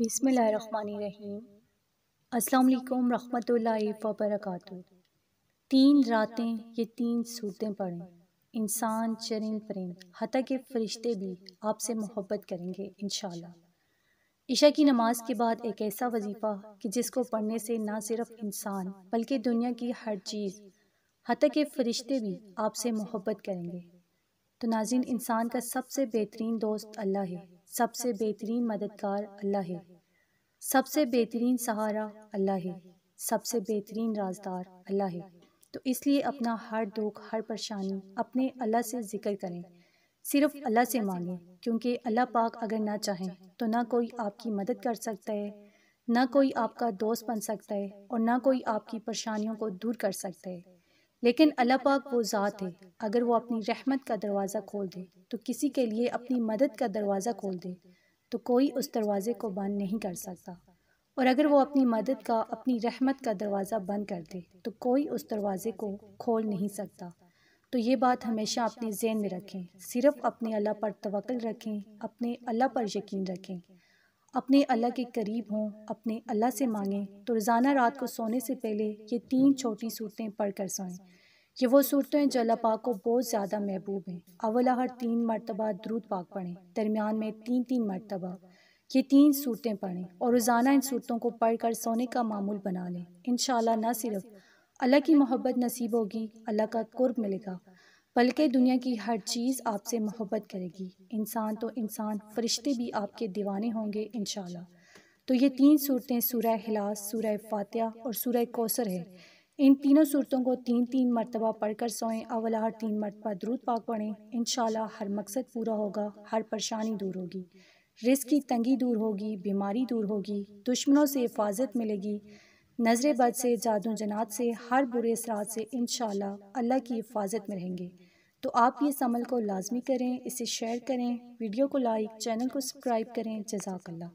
बिसमीम अस्सलाम रहमतुल्लाहि व बरकातुहू तीन रातें ये तीन सूरतें पढ़ें इंसान चरिंद परिंद हती के फरिश्ते भी आपसे मोहब्बत करेंगे इन ईशा की नमाज के बाद एक ऐसा वजीफ़ा कि जिसको पढ़ने से ना सिर्फ इंसान बल्कि दुनिया की हर चीज़ हती के फरिश्ते भी आपसे मोहब्बत करेंगे तो नाजिन इंसान का सबसे बेहतरीन दोस्त अल्लाह है सबसे बेहतरीन मददगार अल्लाह है सबसे बेहतरीन सहारा अल्लाह है सबसे बेहतरीन राजदार अल्लाह है तो इसलिए अपना हर दुख हर परेशानी अपने अल्लाह से जिक्र करें सिर्फ अल्लाह से मांगें क्योंकि अल्लाह पाक अगर ना चाहें तो ना कोई आपकी मदद कर सकता है ना कोई आपका दोस्त बन सकता है और ना कोई आपकी परेशानियों को दूर कर सकता है लेकिन अल्लाह पाक वो ज़ात है अगर वो अपनी रहमत का दरवाज़ा खोल दे तो किसी के लिए अपनी मदद का दरवाज़ा खोल दे तो कोई उस दरवाज़े को बंद नहीं कर सकता और अगर वो अपनी मदद का अपनी रहमत का दरवाज़ा बंद कर दे तो कोई उस दरवाज़े को खोल नहीं सकता तो ये बात हमेशा अपने जहन में रखें सिर्फ अपने अल्लाह पर तवक्ल रखें अपने अल्लाह पर यकीन रखें अपने अल्लाह के करीब हों अपने अल्लाह से मांगें तो रोज़ाना रात को सोने से पहले ये तीन छोटी सूरतें पढ़ कर सोएं ये वो सूरतें जो अल्लाह पाक को बहुत ज़्यादा महबूब हैं अवला हर तीन मरतबा द्रुद पाक पढ़ें दरमियान में तीन तीन मरतबा ये तीन सूरतें पढ़ें और रोज़ाना इन सूरतों को पढ़ कर सोने का मामूल बना लें इन ना सिर्फ अल्लाह की मोहब्बत नसीब होगी अल्लाह का कुर्ब मिलेगा बल्कि दुनिया की हर चीज़ आपसे मोहब्बत करेगी इंसान तो इंसान फरिश्ते भी आपके दीवाने होंगे इन तो ये तीन सूरतें सूर्य हिलास सूर्य फातह और सूर्य कौसर है इन तीनों सूरतों को तीन तीन मरतबा पढ़कर सोएं अवला हर तीन मरतबा द्रूद पाक पढ़ें इन हर मकसद पूरा होगा हर परेशानी दूर होगी रिस्क की तंगी दूर होगी बीमारी दूर होगी दुश्मनों से हिफाजत मिलेगी नजरे बद से जादू जनात से हर बुरे असरात से इन अल्लाह की हिफाजत में रहेंगे तो आप ये इस अमल को लाजमी करें इसे शेयर करें वीडियो को लाइक चैनल को सब्सक्राइब करें जजाकल्ला